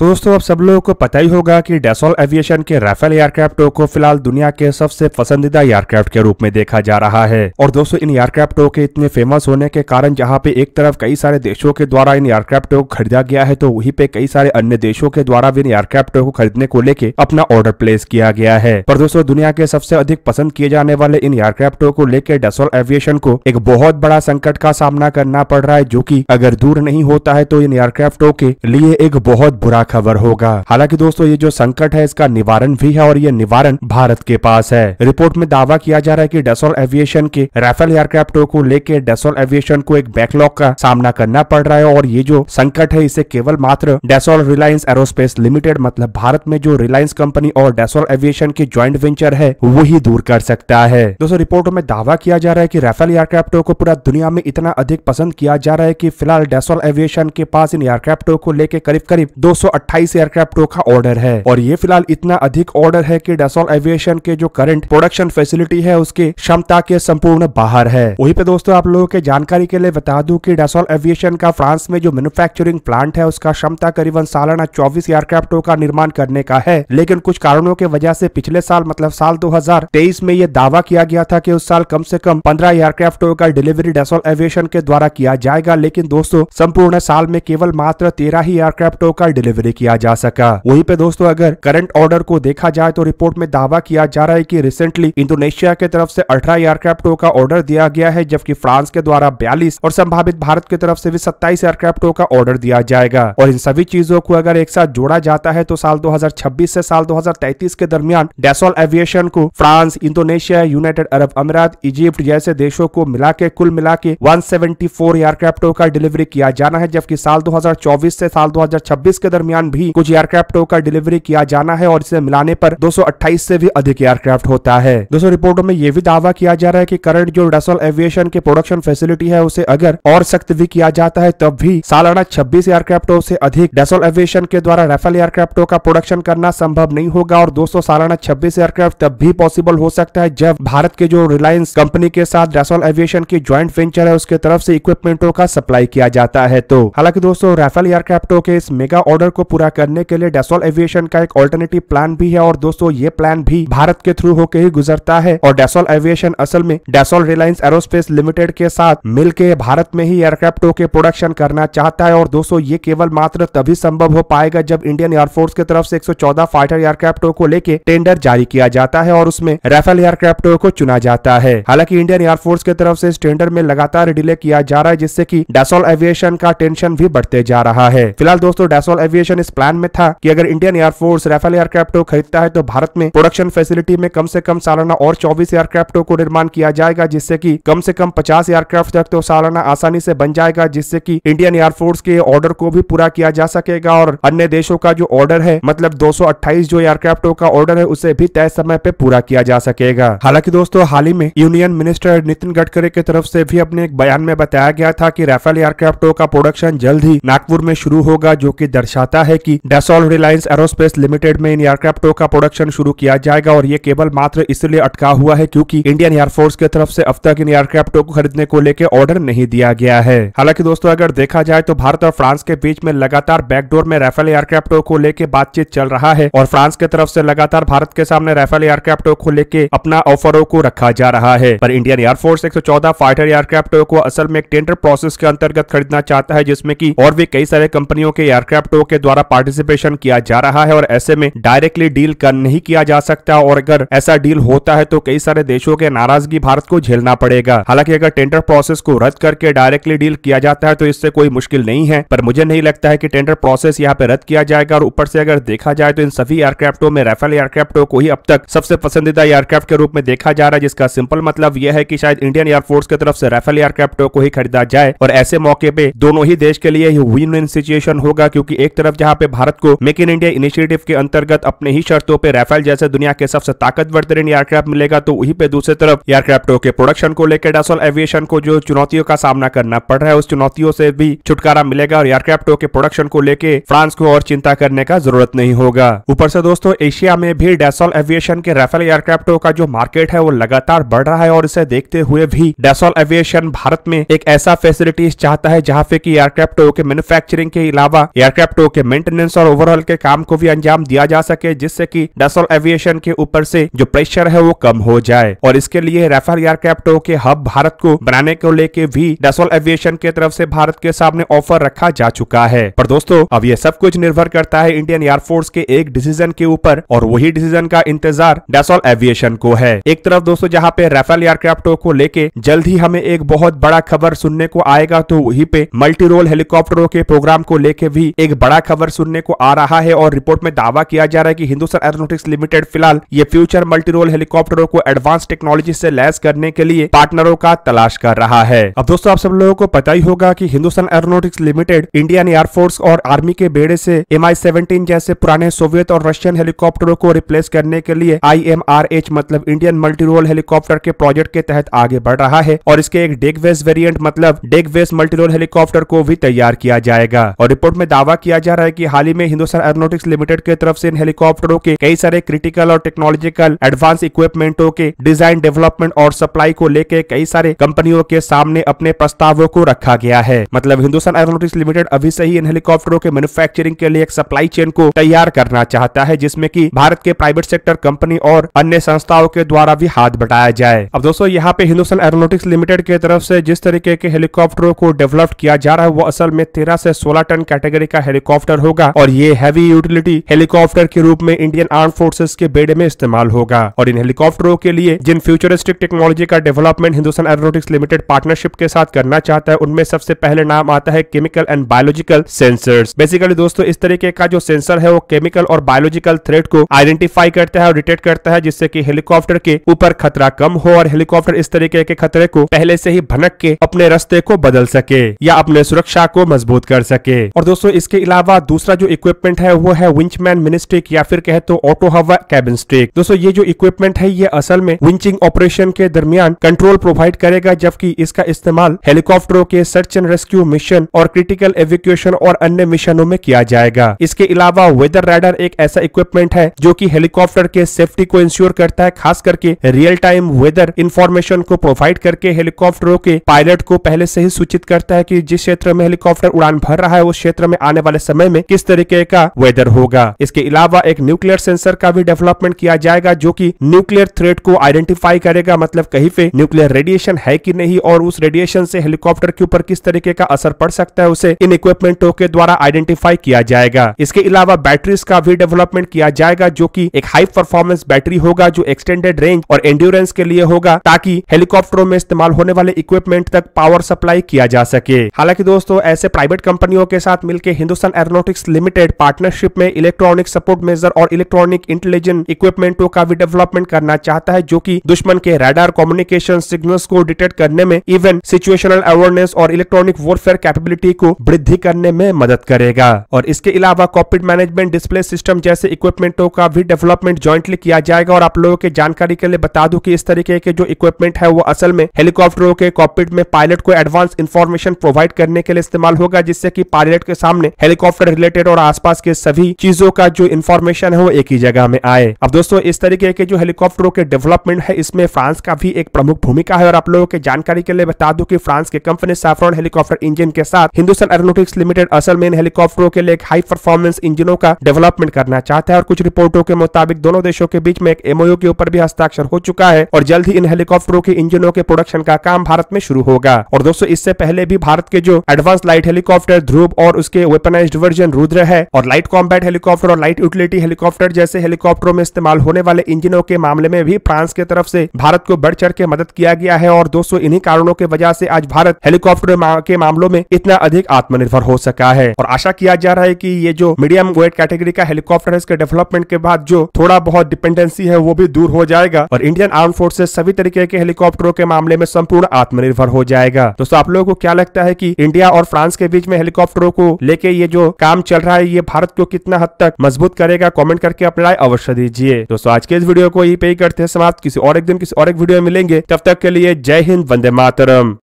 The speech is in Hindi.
तो दोस्तों अब सब लोगों को पता ही होगा कि डेसॉल एविएशन के राफेल एयरक्राफ्टों को फिलहाल दुनिया के सबसे पसंदीदा एयरक्राफ्ट के रूप में देखा जा रहा है और दोस्तों इन एयरक्राफ्टों के इतने फेमस होने के कारण जहाँ पे एक तरफ कई सारे देशों के द्वारा इन एयरक्राफ्टों को खरीदा गया है तो वहीं पे कई सारे अन्य देशों के द्वारा भी इन एयरक्राफ्टों को खरीदने को लेकर अपना ऑर्डर प्लेस किया गया है पर दोस्तों दुनिया के सबसे अधिक पसंद किए जाने वाले इन एयरक्राफ्टों को लेकर डेसॉल एविएशन को एक बहुत बड़ा संकट का सामना करना पड़ रहा है जो की अगर दूर नहीं होता है तो इन एयरक्राफ्टों के लिए एक बहुत बुरा कवर होगा हालांकि दोस्तों ये जो संकट है इसका निवारण भी है और ये निवारण भारत के पास है रिपोर्ट में दावा किया जा रहा है की डेसोल एविएशन के राफेल एयरक्राफ्टों को लेकर डेसोल एविएशन को एक बैकलॉग का सामना करना पड़ रहा है और ये जो संकट है इसे केवल मात्र डेसोल रिलायंस एरोस्पेस लिमिटेड मतलब भारत में जो रिलायंस कंपनी और डेसोल एविएशन के ज्वाइंट वेंचर है वो ही दूर कर सकता है दोस्तों रिपोर्टों में दावा किया जा रहा है कि राफेल एयरक्राफ्टों को पूरा दुनिया में इतना अधिक पसंद किया जा रहा है कि फिलहाल डेसोल एविएशन के पास इन एयरक्राफ्टों को लेकर करीब करीब दो अट्ठाईस एयरक्राफ्टों का ऑर्डर है और ये फिलहाल इतना अधिक ऑर्डर है की डेसोल एविएशन के जो करंट प्रोडक्शन फैसिलिटी है उसके क्षमता के संपूर्ण बाहर है वही पे दोस्तों आप लोगों के जानकारी के लिए बता दू की डेसोल एविएशन का फ्रांस में जो मैन्युफैक्चरिंग प्लांट है उसका क्षमता करीबन सालाना 24 एयरक्राफ्टों का निर्माण करने का है लेकिन कुछ कारणों के वजह से पिछले साल मतलब साल 2023 में यह दावा किया गया था कि उस साल कम से कम 15 एयरक्राफ्टों का डिलीवरी डेसोल एविएशन के द्वारा किया जाएगा लेकिन दोस्तों संपूर्ण साल में केवल मात्र तेरह ही एयरक्राफ्टों का डिलीवरी डिलीवरी किया जा सका वहीं पे दोस्तों अगर करंट ऑर्डर को देखा जाए तो रिपोर्ट में दावा किया जा रहा है की रिसेंटली इंडोनेशिया के तरफ से अठारह एयरक्राफ्टों का ऑर्डर दिया गया है जबकि फ्रांस के द्वारा बयालीस और संभावित भारत की तरफ से भी सत्ताईस एयरक्राफ्टों का ऑर्डर दिया जाएगा और इन सभी चीजों को अगर एक साथ जोड़ा जाता है तो साल दो से साल दो के दरमियान डेसोल एविएशन को France Indonesia United Arab Emirates Egypt जैसे देशों को मिला के कुल मिला के वन एयरक्राफ्टों का डिलीवरी किया जाना है जबकि साल 2024 से साल 2026 के दरमियान दरमियान भी कुछ एयरक्राफ्टों का डिलीवरी किया जाना है और इसे मिलाने पर 228 से भी अधिक एयरक्राफ्ट होता है दोस्तों रिपोर्टों में यह भी दावा किया जा रहा है की करंट जो डसल एविएशन के प्रोडक्शन फैसिलिटी है उसे अगर और सख्त भी किया जाता है तब भी सालाना छब्बीस एयरक्राफ्टों से अधिक डसल एविएशन के द्वारा राफेल एयरक्राफ्टों का प्रोडक्शन करना संभव नहीं होगा और दोस्तों सालाना छब्बीस एयरक्राफ्ट तब भी पॉसिबल हो सकता है जब भारत के जो रिलायंस कंपनी के साथ डेसोल एविएशन की ज्वाइंट वेंचर है उसके तरफ से इक्विपमेंटों का सप्लाई किया जाता है तो हालांकि दोस्तों राफेल एयरक्राफ्टों के इस मेगा ऑर्डर को पूरा करने के लिए डेसोल एविएशन का एक ऑल्टरनेटिव प्लान भी है और दोस्तों ये प्लान भी भारत के थ्रू होकर ही गुजरता है और डेसोल एविएशन असल में डेसोल रिलायंस एरोस्पेस लिमिटेड के साथ मिलकर भारत में ही एयरक्राफ्टों के प्रोडक्शन करना चाहता है और दोस्तों ये केवल मात्र तभी संभव हो पाएगा जब इंडियन एयरफोर्स की तरफ से एक फाइटर एयरक्राफ्टों को लेके टेंडर जारी किया जाता है और उसमें राफेल एयरक्राफ्टों को चुना जाता है हालांकि इंडियन एयरफोर्स की तरफ से इस टेंडर में लगातार डिले किया जा रहा है जिससे की डेसोल एविएशन का टेंशन भी बढ़ते जा रहा है फिलहाल दोस्तों डेसोल एविएशन कमीशन इस प्लान में था कि अगर इंडियन एयरफोर्स राफेल एयरक्राफ्टो खरीदता है तो भारत में प्रोडक्शन फैसिलिटी में कम से कम सालाना और चौबीस एयरक्राफ्टो को निर्माण किया जाएगा जिससे की कम से कम पचास एयरक्राफ्ट तक तो सालाना आसानी से बन जाएगा जिससे की इंडियन एयरफोर्स के ऑर्डर को भी पूरा किया जा सकेगा और अन्य देशों का जो ऑर्डर है मतलब दो जो एयरक्राफ्टों का ऑर्डर है उसे भी तय समय पे पूरा किया जा सकेगा हालांकि दोस्तों हाल ही में यूनियन मिनिस्टर नितिन गडकरी की तरफ से भी अपने एक बयान में बताया गया था कि राफेल एयरक्राफ्टों का प्रोडक्शन जल्द ही नागपुर में शुरू होगा जो की दर्शाता वादा है कि डेसॉल रिलायंस एरोस्पेस लिमिटेड में इन एयरक्राफ्टों का प्रोडक्शन शुरू किया जाएगा और ये केवल मात्र इसलिए अटका हुआ है क्योंकि इंडियन एयरफोर्स की तरफ से अब तक इन एयरक्राफ्टों को खरीदने को लेकर ऑर्डर नहीं दिया गया है हालांकि दोस्तों अगर देखा जाए तो भारत और फ्रांस के बीच में लगातार बैकडोर में राफेल एयरक्राफ्टों को लेकर बातचीत चल रहा है और फ्रांस की तरफ से लगातार भारत के सामने राफेल एयरक्राफ्टों को लेकर अपना ऑफरों को रखा जा रहा है पर इंडियन एयरफोर्स एक फाइटर एयरक्राफ्टों को असल में एक टेंडर प्रोसेस के अंतर्गत खरीदना चाहता है जिसमें की और भी कई सारे कंपनियों के एयरक्राफ्टों के द्वारा द्वारा पार्टिसिपेशन किया जा रहा है और ऐसे में डायरेक्टली डील कर नहीं किया जा सकता और अगर ऐसा डील होता है तो कई सारे देशों के नाराजगी भारत को झेलना पड़ेगा हालांकि अगर टेंडर प्रोसेस को रद्द करके डायरेक्टली डील किया जाता है तो इससे कोई मुश्किल नहीं है पर मुझे नहीं लगता है की टेंडर प्रोसेस यहाँ पे रद्द किया जाएगा और ऊपर से अगर देखा जाए तो इन सभी एयरक्राफ्टों में राफेल एयरक्राफ्टों को ही अब तक सबसे पसंदीदा एयरक्राफ्ट के रूप में देखा जा रहा है जिसका सिंपल मतलब यह है की शायद इंडियन एयरफोर्स की तरफ से राफेल एयरक्राफ्टों को ही खरीदा जाए और ऐसे मौके पे दोनों ही देश के लिए विन विन सिचुएशन होगा क्योंकि एक तरफ जहां पे भारत को मेक इन इंडिया इनिशिएटिव के अंतर्गत अपने ही शर्तों पर राफेल जैसे दुनिया के सबसे ताकतवर तरीन एयरक्राफ्ट मिलेगा तो वहीं पे दूसरी तरफ एयरक्राफ्टों के प्रोडक्शन को लेकर डासोल एविएशन को जो चुनौतियों का सामना करना पड़ रहा है उस चुनौतियों से भी छुटकारा मिलेगा और एयरक्राफ्टों के प्रोडक्शन को लेकर फ्रांस को और चिंता करने का जरूरत नहीं होगा ऊपर से दोस्तों एशिया में भी डेसोल एविएशन के राफेल एयरक्राफ्टों का जो मार्केट है वो लगातार बढ़ रहा है और इसे देखते हुए भी डेसोल एविएशन भारत में एक ऐसा फैसिलिटीज चाहता है जहाँ पे की एयरक्राफ्टों के मैन्युफैक्चरिंग के अलावा एयरक्राफ्टों के मेंटेनेंस और ओवरऑल के काम को भी अंजाम दिया जा सके जिससे की डसल एविएशन के ऊपर से जो प्रेशर है वो कम हो जाए और इसके लिए रेफर एयरक्राफ्ट के हब भारत को बनाने को लेके भी डसोल एविएशन के तरफ से भारत के सामने ऑफर रखा जा चुका है पर दोस्तों अब ये सब कुछ निर्भर करता है इंडियन एयरफोर्स के एक डिसीजन के ऊपर और वही डिसीजन का इंतजार डसोल एविएशन को है एक तरफ दोस्तों जहाँ पे राफेल एयरक्राफ्टों को लेके जल्द ही हमें एक बहुत बड़ा खबर सुनने को आएगा तो वही पे मल्टी रोल हेलीकॉप्टरों के प्रोग्राम को लेके भी एक बड़ा खबर सुनने को आ रहा है और रिपोर्ट में दावा किया जा रहा है कि हिंदुस्तान एरोनोटिक्स लिमिटेड फिलहाल ये फ्यूचर मल्टी रोल हेलीकॉप्टरों को एडवांस टेक्नोलॉजी से लैस करने के लिए पार्टनरों का तलाश कर रहा है अब दोस्तों आप सब लोगों को पता ही होगा की Hindustan aeronautics limited Indian air force और आर्मी के बेड़े से एम आई जैसे पुराने सोवियत और रशियन हेलीकॉप्टरों को रिप्लेस करने के लिए आई मतलब इंडियन मल्टी रोल हेलीकॉप्टर के प्रोजेक्ट के तहत आगे बढ़ रहा है और इसके एक डेग वेस्ट वेरियंट मतलब डेग वेस्ट मल्टी रोल हेलीकॉप्टर को भी तैयार किया जाएगा और रिपोर्ट में दावा किया जा रहा रहा है कि हाल ही में हिंदुस्तान एरोनोटिक्स लिमिटेड के तरफ से इन हेलीकॉप्टरों के कई सारे क्रिटिकल और टेक्नोलॉजिकल एडवांस इक्विपमेंटों के डिजाइन डेवलपमेंट और सप्लाई को लेकर कई सारे कंपनियों के सामने अपने प्रस्तावों को रखा गया है मतलब हिंदुस्तान एरोनोटिक्स लिमिटेड अभी से ही इन हेलीकॉप्टरों के मैन्युफैक्चरिंग के लिए एक सप्लाई चेन को तैयार करना चाहता है जिसमे की भारत के प्राइवेट सेक्टर कंपनी और अन्य संस्थाओं के द्वारा भी हाथ बटाया जाए अब दोस्तों यहाँ पे हिंदुस्तान एरोनोटिक्स लिमिटेड के तरफ से जिस तरीके के हेलीकॉप्टरों को डेवलप किया जा रहा है वो असल में तेरह से सोलह टन कैटेगरी का हेलीकॉप्टर हेलीकॉप्टर होगा और ये हैवी यूटिलिटी हेलीकॉप्टर के रूप में इंडियन आर्म फोर्सेस के बेड़े में इस्तेमाल होगा और इन हेलीकॉप्टरों के लिए जिन फ्यूचरिस्टिक टेक्नोलॉजी का development Hindustan aeronautics limited partnership के साथ करना चाहता है उनमें सबसे पहले नाम आता है chemical and biological sensor basically दोस्तों इस तरीके का जो सेंसर है वो केमिकल और बायोलॉजिकल थ्रेड को आइडेंटिफाई करता है और डिटेक्ट करता है जिससे की हेलीकॉप्टर के ऊपर खतरा कम हो और हेलीकॉप्टर इस तरीके के खतरे को पहले से ही भनक के अपने रस्ते को बदल सके या अपने सुरक्षा को मजबूत कर सके और दोस्तों इसके अलावा बाद दूसरा जो इक्विपमेंट है वो है विंचमैन मिनिस्ट्रिक या फिर कहे तो ऑटो हवा कैबिन स्टेक दोस्तों ये जो इक्विपमेंट है ये असल में विंचिंग ऑपरेशन के दरमियान कंट्रोल प्रोवाइड करेगा जबकि इसका इस्तेमाल हेलीकॉप्टरों के सर्च एंड रेस्क्यू मिशन और क्रिटिकल एवेक्यूशन और अन्य मिशनों में किया जाएगा इसके अलावा वेदर राइडर एक ऐसा इक्विपमेंट है जो की हेलीकॉप्टर के सेफ्टी को इंश्योर करता है खास करके रियल टाइम वेदर इन्फॉर्मेशन को प्रोवाइड करके हेलीकॉप्टरों के पायलट को पहले से ही सूचित करता है की जिस क्षेत्र में हेलीकॉप्टर उड़ान भर रहा है उस क्षेत्र में आने वाले समय में किस तरीके का वेदर होगा इसके अलावा एक न्यूक्लियर सेंसर का भी डेवलपमेंट किया जाएगा जो कि न्यूक्लियर थ्रेट को आइडेंटिफाई करेगा मतलब कहीं पे न्यूक्लियर रेडिएशन है कि नहीं और उस रेडिएशन से हेलीकॉप्टर के ऊपर किस तरीके का असर पड़ सकता है उसे इन इक्विपमेंटों के द्वारा आइडेंटिफाई किया जाएगा इसके अलावा बैटरीज का भी डेवलपमेंट किया जाएगा जो की एक हाई परफॉर्मेंस बैटरी होगा जो एक्सटेंडेड रेंज और एंड्योरेंस के लिए होगा ताकि हेलीकॉप्टरों में इस्तेमाल होने वाले इक्विपमेंट तक पावर सप्लाई किया जा सके हालांकि दोस्तों ऐसे प्राइवेट कंपनियों के साथ मिलकर Hindustan aerono aeronautics limited partnership में इलेक्ट्रॉनिक सपोर्ट मेजर और इलेक्ट्रॉनिक इंटेलिजेंट इक्विपमेंटों का भी डेवलपमेंट करना चाहता है जो कि दुश्मन के रडार कम्युनिकेशन सिग्नल्स को डिटेक्ट करने में इवन सिचुएशनल अवेयरनेस और इलेक्ट्रॉनिक वॉरफेयर कैपेबिलिटी को वृद्धि करने में मदद करेगा और इसके अलावा कॉपिट मैनेजमेंट डिस्प्ले सिस्टम जैसे इक्विपमेंटों का भी डेवलपमेंट ज्वाइंटली किया जाएगा और आप लोगों के जानकारी के लिए बता दू की इस तरीके के जो इक्विपमेंट है वो असल में हेलीकॉप्टरों के कॉपिट में पायलट को एडवांस इन्फॉर्मेशन प्रोवाइड करने के लिए इस्तेमाल होगा जिससे की पायलट के सामने हेलीकॉप्टर रिलेटेड और आसपास के सभी चीजों का जो इन्फॉर्मेशन है वो एक ही जगह में आए अब दोस्तों इस तरीके के जो हेलीकॉप्टरों के डेवलपमेंट है इसमें फ्रांस का भी एक प्रमुख भूमिका है और आप लोगों के जानकारी के लिए बता दू की फ्रांस की कंपनी साफ्रॉन हेलीकॉप्टर इंजन के साथ हिंदुस्तान एरोनोटिक्स लिमिटेड असल में हेलीकॉप्टरों के लिए एक हाई परफॉर्मेंस इंजनों का डेवलपमेंट करना चाहता है और कुछ रिपोर्टों के मुताबिक दोनों देशों के बीच में एक एमओयू के ऊपर भी हस्ताक्षर हो चुका है और जल्द ही इन हेलीकॉप्टरों के इंजनों के प्रोडक्शन का काम भारत में शुरू होगा और दोस्तों इससे पहले भी भारत के जो एडवांस लाइट हेलीकॉप्टर ध्रुव और उसके वेपनाइज वर्जन वर्जन रुद्र है और लाइट कॉम्बैट हेलीकॉप्टर और लाइट यूटिलिटी हेलीकॉप्टर जैसे हेलीकॉप्टरों में इस्तेमाल होने वाले इंजनों के मामले में भी फ्रांस के तरफ से भारत को बढ़ चढ़ के मदद किया गया है और दोस्तों इन्हीं कारणों की वजह से आज भारत हेलीकॉप्टर के मामलों में इतना अधिक आत्मनिर्भर हो सका है और आशा किया जा रहा है की ये जो मीडियम वेट कैटेगरी का हेलीकॉप्टर है इसके डेवलपमेंट के बाद जो थोड़ा बहुत डिपेंडेंसी है वो भी दूर हो जाएगा और इंडियन आर्म फोर्सेस सभी तरीके के हेलीकॉप्टरों के मामले में संपूर्ण आत्मनिर्भर हो जाएगा दोस्तों आप लोगों को क्या लगता है की इंडिया और फ्रांस के बीच में हेलीकॉप्टरों को लेके ये जो काम चल रहा है ये भारत को कितना हद तक मजबूत करेगा कॉमेंट करके अपना राय अवश्य दीजिए दोस्तों आज के इस वीडियो को यही पे करते हैं समाप्त किसी और एक दिन किसी और एक वीडियो में मिलेंगे तब तक के लिए जय हिंद वंदे मातरम